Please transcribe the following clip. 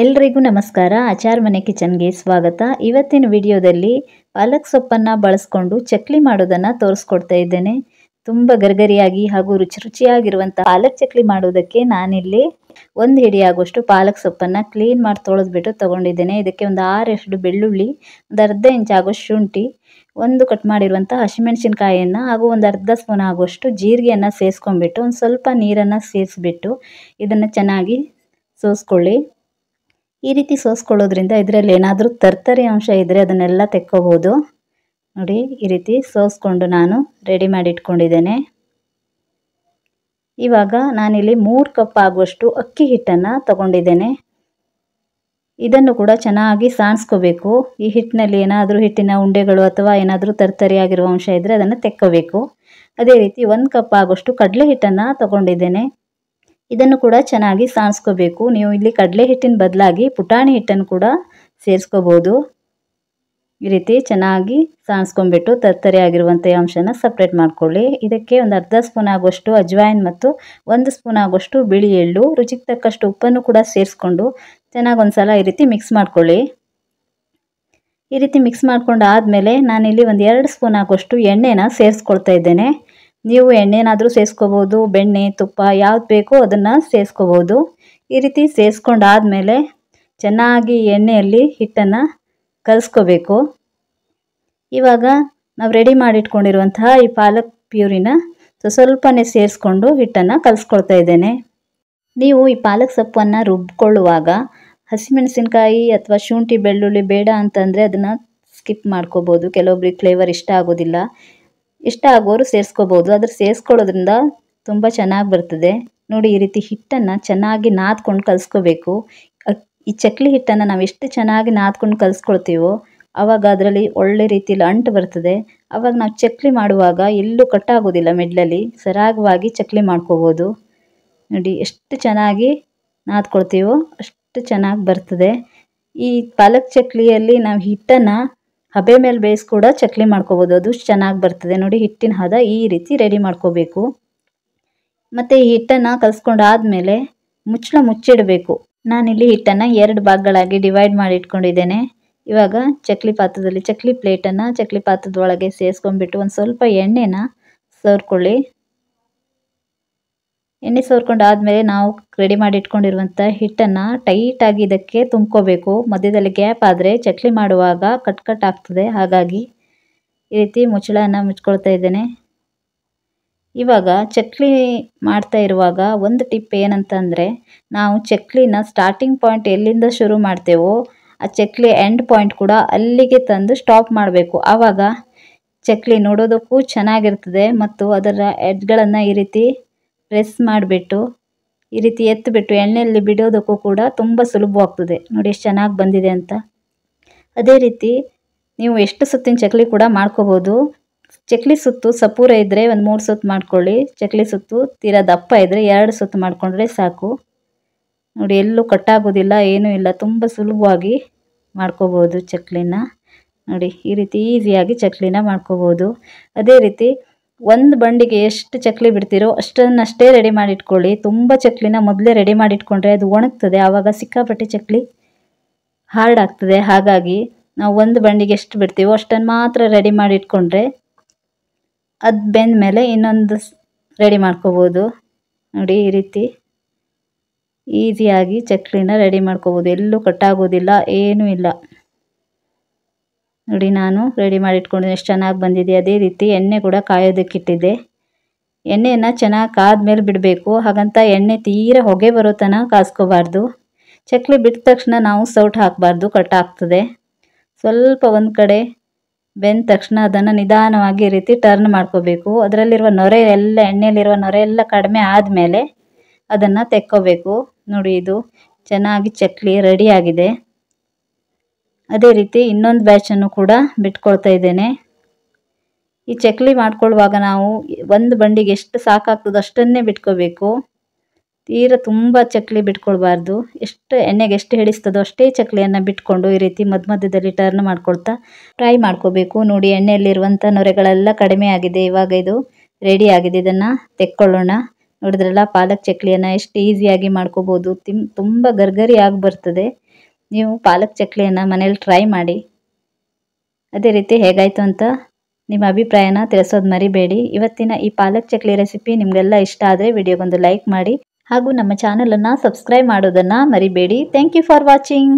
ಎಲ್ರಿಗೂ ನಮಸ್ಕಾರ ಆಚಾರ್ ಮನೆ ಕಿಚನ್ಗೆ ಸ್ವಾಗತ ಇವತ್ತಿನ ವಿಡಿಯೋದಲ್ಲಿ ಪಾಲಕ್ ಸೊಪ್ಪನ್ನು ಬಳಸ್ಕೊಂಡು ಚಕ್ಲಿ ಮಾಡೋದನ್ನು ತೋರಿಸ್ಕೊಡ್ತಾ ಇದ್ದೇನೆ ತುಂಬ ಗರ್ಗರಿಯಾಗಿ ಹಾಗೂ ರುಚಿ ರುಚಿಯಾಗಿರುವಂಥ ಪಾಲಕ್ ಚಕ್ಲಿ ಮಾಡೋದಕ್ಕೆ ನಾನಿಲ್ಲಿ ಒಂದು ಹಿಡಿಯಾಗುವಷ್ಟು ಪಾಲಕ್ ಸೊಪ್ಪನ್ನು ಕ್ಲೀನ್ ಮಾಡಿ ತೊಳೆದ್ಬಿಟ್ಟು ತೊಗೊಂಡಿದ್ದೇನೆ ಇದಕ್ಕೆ ಒಂದು ಎಷ್ಟು ಬೆಳ್ಳುಳ್ಳಿ ಒಂದು ಅರ್ಧ ಇಂಚ್ ಆಗೋಷ್ಟು ಶುಂಠಿ ಒಂದು ಕಟ್ ಮಾಡಿರುವಂಥ ಹಸಿಮೆಣಸಿನ್ಕಾಯಿಯನ್ನು ಹಾಗೂ ಒಂದು ಅರ್ಧ ಸ್ಪೂನ್ ಆಗುವಷ್ಟು ಜೀರಿಗೆಯನ್ನು ಸೇರಿಸ್ಕೊಂಡ್ಬಿಟ್ಟು ಒಂದು ಸ್ವಲ್ಪ ನೀರನ್ನು ಸೇರಿಸ್ಬಿಟ್ಟು ಇದನ್ನು ಚೆನ್ನಾಗಿ ಸೋಸ್ಕೊಳ್ಳಿ ಈ ರೀತಿ ಸೋಸ್ಕೊಳ್ಳೋದ್ರಿಂದ ಇದರಲ್ಲಿ ಏನಾದರೂ ತರ್ತರಿ ಅಂಶ ಇದ್ದರೆ ಅದನ್ನೆಲ್ಲ ತೆಕ್ಕೋಬೋದು ನೋಡಿ ಈ ರೀತಿ ಸೋಸ್ಕೊಂಡು ನಾನು ರೆಡಿ ಮಾಡಿ ಇಟ್ಕೊಂಡಿದ್ದೇನೆ ಇವಾಗ ನಾನಿಲ್ಲಿ ಮೂರು ಕಪ್ ಆಗುವಷ್ಟು ಅಕ್ಕಿ ಹಿಟ್ಟನ್ನು ತಗೊಂಡಿದ್ದೇನೆ ಇದನ್ನು ಕೂಡ ಚೆನ್ನಾಗಿ ಸಾಣಿಸ್ಕೋಬೇಕು ಈ ಹಿಟ್ಟಿನಲ್ಲಿ ಏನಾದರೂ ಹಿಟ್ಟಿನ ಉಂಡೆಗಳು ಅಥವಾ ಏನಾದರೂ ತರ್ತರಿ ಆಗಿರುವ ಅಂಶ ಇದ್ದರೆ ಅದನ್ನು ತೆಕ್ಕೋಬೇಕು ಅದೇ ರೀತಿ ಒಂದು ಕಪ್ ಆಗುವಷ್ಟು ಕಡಲೆ ಹಿಟ್ಟನ್ನು ತಗೊಂಡಿದ್ದೇನೆ ಇದನ್ನು ಕೂಡ ಚೆನ್ನಾಗಿ ಸಾಣಿಸ್ಕೋಬೇಕು ನೀವು ಇಲ್ಲಿ ಕಡಲೆ ಹಿಟ್ಟಿನ ಬದಲಾಗಿ ಪುಟಾಣಿ ಹಿಟ್ಟನ್ನು ಕೂಡ ಸೇರಿಸ್ಕೋಬೋದು ಈ ರೀತಿ ಚೆನ್ನಾಗಿ ಸಾಣಿಸ್ಕೊಂಡ್ಬಿಟ್ಟು ತರ್ತರಿ ಆಗಿರುವಂಥ ಅಂಶನ ಸಪ್ರೇಟ್ ಮಾಡ್ಕೊಳ್ಳಿ ಇದಕ್ಕೆ ಒಂದು ಅರ್ಧ ಸ್ಪೂನ್ ಆಗೋಷ್ಟು ಅಜ್ವಾಯಿನ್ ಮತ್ತು ಒಂದು ಸ್ಪೂನ್ ಆಗೋಷ್ಟು ಬಿಳಿ ಎಳ್ಳು ರುಚಿಗೆ ತಕ್ಕಷ್ಟು ಉಪ್ಪನ್ನು ಕೂಡ ಸೇರಿಸ್ಕೊಂಡು ಚೆನ್ನಾಗಿ ಒಂದು ಸಲ ಈ ರೀತಿ ಮಿಕ್ಸ್ ಮಾಡ್ಕೊಳ್ಳಿ ಈ ರೀತಿ ಮಿಕ್ಸ್ ಮಾಡ್ಕೊಂಡು ಆದಮೇಲೆ ನಾನಿಲ್ಲಿ ಒಂದು ಎರಡು ಸ್ಪೂನ್ ಆಗೋಷ್ಟು ಎಣ್ಣೆನ ಸೇರಿಸ್ಕೊಳ್ತಾ ಇದ್ದೇನೆ ನೀವು ಎಣ್ಣೆನಾದರೂ ಸೇರಿಸ್ಕೋಬೋದು ಬೆಣ್ಣೆ ತುಪ್ಪ ಯಾವ್ದು ಬೇಕೋ ಅದನ್ನು ಸೇರಿಸ್ಕೋಬೋದು ಈ ರೀತಿ ಮೇಲೆ ಚೆನ್ನಾಗಿ ಎಣ್ಣೆಯಲ್ಲಿ ಹಿಟ್ಟನ್ನು ಕಲಿಸ್ಕೋಬೇಕು ಇವಾಗ ನಾವು ರೆಡಿ ಮಾಡಿಟ್ಕೊಂಡಿರುವಂತಹ ಈ ಪಾಲಕ್ ಪ್ಯೂರಿನ ಸೊ ಸ್ವಲ್ಪನೇ ಸೇರಿಸ್ಕೊಂಡು ಹಿಟ್ಟನ್ನು ಕಲಿಸ್ಕೊಳ್ತಾ ಇದ್ದೇನೆ ನೀವು ಈ ಪಾಲಕ್ ಸೊಪ್ಪನ್ನು ರುಬ್ಕೊಳ್ಳುವಾಗ ಹಸಿಮೆಣಸಿನ್ಕಾಯಿ ಅಥವಾ ಶುಂಠಿ ಬೆಳ್ಳುಳ್ಳಿ ಬೇಡ ಅಂತಂದರೆ ಅದನ್ನು ಸ್ಕಿಪ್ ಮಾಡ್ಕೋಬೋದು ಕೆಲವೊಬ್ರಿಗೆ ಫ್ಲೇವರ್ ಇಷ್ಟ ಆಗೋದಿಲ್ಲ ಇಷ್ಟ ಆಗೋರು ಸೇರಿಸ್ಕೋಬೋದು ಆದರೆ ಸೇರಿಸ್ಕೊಳ್ಳೋದ್ರಿಂದ ತುಂಬ ಚೆನ್ನಾಗಿ ಬರ್ತದೆ ನೋಡಿ ಈ ರೀತಿ ಹಿಟ್ಟನ್ನು ಚೆನ್ನಾಗಿ ನಾದ್ಕೊಂಡು ಕಲಿಸ್ಕೋಬೇಕು ಈ ಚಕ್ಲಿ ಹಿಟ್ಟನ್ನು ನಾವು ಎಷ್ಟು ಚೆನ್ನಾಗಿ ನಾದ್ಕೊಂಡು ಕಲಿಸ್ಕೊಳ್ತೀವೋ ಆವಾಗ ಅದರಲ್ಲಿ ಒಳ್ಳೆ ರೀತಿಯಲ್ಲಿ ಅಂಟು ಬರ್ತದೆ ಆವಾಗ ನಾವು ಚಕ್ಲಿ ಮಾಡುವಾಗ ಎಲ್ಲೂ ಕಟ್ಟಾಗೋದಿಲ್ಲ ಮಿಡ್ಲಲ್ಲಿ ಸರಾಗವಾಗಿ ಚಕ್ಲಿ ಮಾಡ್ಕೋಬೋದು ನೋಡಿ ಎಷ್ಟು ಚೆನ್ನಾಗಿ ನಾದ್ಕೊಳ್ತೀವೋ ಅಷ್ಟು ಚೆನ್ನಾಗಿ ಬರ್ತದೆ ಈ ಪಾಲಕ್ ಚಕ್ಲಿಯಲ್ಲಿ ನಾವು ಹಿಟ್ಟನ್ನು ಹಬೆ ಮೇಲೆ ಬೇಯಿಸ್ ಕೂಡ ಚಕ್ಲಿ ಮಾಡ್ಕೋಬೋದು ಅದು ಚೆನ್ನಾಗಿ ಬರ್ತದೆ ನೋಡಿ ಹಿಟ್ಟಿನ ಹದ ಈ ರೀತಿ ರೆಡಿ ಮಾಡ್ಕೋಬೇಕು ಮತ್ತು ಈ ಹಿಟ್ಟನ್ನು ಆದಮೇಲೆ ಮುಚ್ಚಳ ಮುಚ್ಚಿಡಬೇಕು ನಾನಿಲ್ಲಿ ಹಿಟ್ಟನ್ನು ಎರಡು ಭಾಗಗಳಾಗಿ ಡಿವೈಡ್ ಮಾಡಿ ಇಟ್ಕೊಂಡಿದ್ದೇನೆ ಇವಾಗ ಚಕ್ಲಿ ಪಾತ್ರದಲ್ಲಿ ಚಕ್ಲಿ ಪ್ಲೇಟನ್ನು ಚಕ್ಲಿ ಪಾತ್ರದೊಳಗೆ ಸೇರಿಸ್ಕೊಂಡ್ಬಿಟ್ಟು ಒಂದು ಸ್ವಲ್ಪ ಎಣ್ಣೆನ ಸೇರ್ಕೊಳ್ಳಿ ಎಣ್ಣೆ ಸೋರ್ಕೊಂಡು ಆದಮೇಲೆ ನಾವು ರೆಡಿ ಮಾಡಿ ಇಟ್ಕೊಂಡಿರುವಂಥ ಹಿಟ್ಟನ್ನು ಟೈಟಾಗಿ ಇದಕ್ಕೆ ತುಂಬ್ಕೋಬೇಕು ಮಧ್ಯದಲ್ಲಿ ಗ್ಯಾಪ್ ಆದರೆ ಚಕ್ಲಿ ಮಾಡುವಾಗ ಕಟ್ ಕಟ್ ಆಗ್ತದೆ ಹಾಗಾಗಿ ಈ ರೀತಿ ಮುಚ್ಚಳನ್ನು ಮುಚ್ಕೊಳ್ತಾ ಇದ್ದೇನೆ ಇವಾಗ ಚಕ್ಲಿ ಮಾಡ್ತಾ ಇರುವಾಗ ಒಂದು ಟಿಪ್ ಏನಂತಂದರೆ ನಾವು ಚಕ್ಲಿನ ಸ್ಟಾರ್ಟಿಂಗ್ ಪಾಯಿಂಟ್ ಎಲ್ಲಿಂದ ಶುರು ಮಾಡ್ತೇವೋ ಆ ಚಕ್ಲಿ ಎಂಡ್ ಪಾಯಿಂಟ್ ಕೂಡ ಅಲ್ಲಿಗೆ ತಂದು ಸ್ಟಾಪ್ ಮಾಡಬೇಕು ಆವಾಗ ಚಕ್ಲಿ ನೋಡೋದಕ್ಕೂ ಚೆನ್ನಾಗಿರ್ತದೆ ಮತ್ತು ಅದರ ಎಡ್ಗಳನ್ನು ಈ ರೀತಿ ಪ್ರೆಸ್ ಮಾಡಿಬಿಟ್ಟು ಈ ರೀತಿ ಎತ್ತಿಬಿಟ್ಟು ಎಣ್ಣೆಯಲ್ಲಿ ಬಿಡೋದಕ್ಕೂ ಕೂಡ ತುಂಬ ಸುಲಭವಾಗ್ತದೆ ನೋಡಿ ಎಷ್ಟು ಚೆನ್ನಾಗಿ ಬಂದಿದೆ ಅಂತ ಅದೇ ರೀತಿ ನೀವು ಎಷ್ಟು ಸುತ್ತಿನ ಚಕ್ಲಿ ಕೂಡ ಮಾಡ್ಕೋಬೋದು ಚಕ್ಲಿ ಸುತ್ತು ಸಪೂರ ಇದ್ದರೆ ಒಂದು ಮೂರು ಸುತ್ತು ಮಾಡ್ಕೊಳ್ಳಿ ಚಕ್ಲಿ ಸುತ್ತು ತೀರಾ ದಪ್ಪ ಇದ್ದರೆ ಎರಡು ಸುತ್ತು ಮಾಡಿಕೊಂಡ್ರೆ ಸಾಕು ನೋಡಿ ಎಲ್ಲೂ ಕಟ್ಟಾಗೋದಿಲ್ಲ ಏನೂ ಇಲ್ಲ ತುಂಬ ಸುಲಭವಾಗಿ ಮಾಡ್ಕೋಬೋದು ಚಕ್ಲಿನ ನೋಡಿ ಈ ರೀತಿ ಈಸಿಯಾಗಿ ಚಕ್ಲಿನ ಮಾಡ್ಕೋಬೋದು ಅದೇ ರೀತಿ ಒಂದು ಬಂಡಿಗೆ ಎಷ್ಟು ಚಕ್ಲಿ ಬಿಡ್ತೀರೋ ಅಷ್ಟನ್ನಷ್ಟೇ ರೆಡಿ ಮಾಡಿಟ್ಕೊಳ್ಳಿ ತುಂಬ ಚಕ್ಲಿನ ಮೊದಲೇ ರೆಡಿ ಮಾಡಿಟ್ಕೊಂಡ್ರೆ ಅದು ಒಣಗ್ತದೆ ಆವಾಗ ಸಿಕ್ಕಾಪಟ್ಟೆ ಚಕ್ಲಿ ಹಾರ್ಡ್ ಆಗ್ತದೆ ಹಾಗಾಗಿ ನಾವು ಒಂದು ಬಂಡಿಗೆ ಎಷ್ಟು ಬಿಡ್ತೀವೋ ಅಷ್ಟನ್ನು ಮಾತ್ರ ರೆಡಿ ಮಾಡಿಟ್ಕೊಂಡ್ರೆ ಅದು ಬೆಂದ ಮೇಲೆ ಇನ್ನೊಂದು ರೆಡಿ ಮಾಡ್ಕೋಬೋದು ನೋಡಿ ಈ ರೀತಿ ಈಸಿಯಾಗಿ ಚಕ್ಲಿನ ರೆಡಿ ಮಾಡ್ಕೋಬೋದು ಎಲ್ಲೂ ಕಟ್ಟಾಗೋದಿಲ್ಲ ಏನೂ ಇಲ್ಲ ನೋಡಿ ನಾನು ರೆಡಿ ಮಾಡಿ ಎಷ್ಟು ಚೆನ್ನಾಗಿ ಬಂದಿದೆ ಅದೇ ರೀತಿ ಎಣ್ಣೆ ಕೂಡ ಕಾಯೋದಕ್ಕಿಟ್ಟಿದ್ದೆ ಎಣ್ಣೆಯನ್ನು ಚೆನ್ನಾಗಿ ಕಾದ್ಮೇಲೆ ಬಿಡಬೇಕು ಹಾಗಂತ ಎಣ್ಣೆ ತೀರ ಹೊಗೆ ಬರೋ ತನಕ ಕಾಸ್ಕೋಬಾರ್ದು ಚಕ್ಲಿ ಬಿಟ್ಟ ತಕ್ಷಣ ನಾವು ಸೌಟ್ ಹಾಕಬಾರ್ದು ಕಟ್ ಆಗ್ತದೆ ಸ್ವಲ್ಪ ಒಂದು ಕಡೆ ಬೆಂದ ತಕ್ಷಣ ಅದನ್ನು ನಿಧಾನವಾಗಿ ಈ ರೀತಿ ಟರ್ನ್ ಮಾಡ್ಕೋಬೇಕು ಅದರಲ್ಲಿರುವ ನೊರೆ ಎಲ್ಲ ಎಣ್ಣೆಯಲ್ಲಿರುವ ನೊರೆ ಎಲ್ಲ ಕಡಿಮೆ ಆದಮೇಲೆ ಅದನ್ನು ತೆಕ್ಕೋಬೇಕು ನೋಡಿ ಇದು ಚೆನ್ನಾಗಿ ಚಕ್ಲಿ ರೆಡಿಯಾಗಿದೆ ಅದೇ ರೀತಿ ಇನ್ನೊಂದು ಬ್ಯಾಚನ್ನು ಕೂಡ ಬಿಟ್ಕೊಳ್ತಾ ಇದ್ದೇನೆ ಈ ಚಕ್ಲಿ ಮಾಡ್ಕೊಳ್ಳುವಾಗ ನಾವು ಒಂದು ಬಂಡಿಗೆ ಎಷ್ಟು ಸಾಕಾಗ್ತದೋ ಅಷ್ಟನ್ನೇ ಬಿಟ್ಕೋಬೇಕು ತೀರ ತುಂಬ ಚಕ್ಲಿ ಬಿಟ್ಕೊಳ್ಬಾರ್ದು ಎಷ್ಟು ಎಣ್ಣೆಗೆ ಎಷ್ಟು ಹಿಡಿಸ್ತದೋ ಅಷ್ಟೇ ಚಕ್ಲಿಯನ್ನು ಬಿಟ್ಕೊಂಡು ಈ ರೀತಿ ಮಧ್ಯ ಮಧ್ಯದಲ್ಲಿ ಟರ್ನ್ ಮಾಡ್ಕೊಳ್ತಾ ಫ್ರೈ ಮಾಡ್ಕೋಬೇಕು ನೋಡಿ ಎಣ್ಣೆಯಲ್ಲಿರುವಂಥ ನೊರೆಗಳೆಲ್ಲ ಕಡಿಮೆ ಆಗಿದೆ ಇವಾಗ ಇದು ರೆಡಿ ಆಗಿದೆ ಇದನ್ನು ತೆಕ್ಕೊಳ್ಳೋಣ ನೋಡಿದ್ರಲ್ಲ ಪಾಲಕ್ ಚಕ್ಲಿಯನ್ನು ಎಷ್ಟು ಈಸಿಯಾಗಿ ಮಾಡ್ಕೋಬೋದು ತಿಂ ತುಂಬ ಗರ್ಗರಿಯಾಗಿ ಬರ್ತದೆ ನೀವು ಪಾಲಕ್ ಚಕ್ಲಿಯನ್ನು ಮನೇಲಿ ಟ್ರೈ ಮಾಡಿ ಅದೇ ರೀತಿ ಹೇಗಾಯಿತು ಅಂತ ನಿಮ್ಮ ಅಭಿಪ್ರಾಯನ ತಿಳಿಸೋದು ಮರಿಬೇಡಿ ಇವತ್ತಿನ ಈ ಪಾಲಕ್ ಚಕ್ಲಿ ರೆಸಿಪಿ ನಿಮಗೆಲ್ಲ ಇಷ್ಟ ಆದರೆ ವಿಡಿಯೋಗೊಂದು ಲೈಕ್ ಮಾಡಿ ಹಾಗೂ ನಮ್ಮ ಚಾನಲನ್ನು ಸಬ್ಸ್ಕ್ರೈಬ್ ಮಾಡೋದನ್ನು ಮರಿಬೇಡಿ ಥ್ಯಾಂಕ್ ಯು ಫಾರ್ ವಾಚಿಂಗ್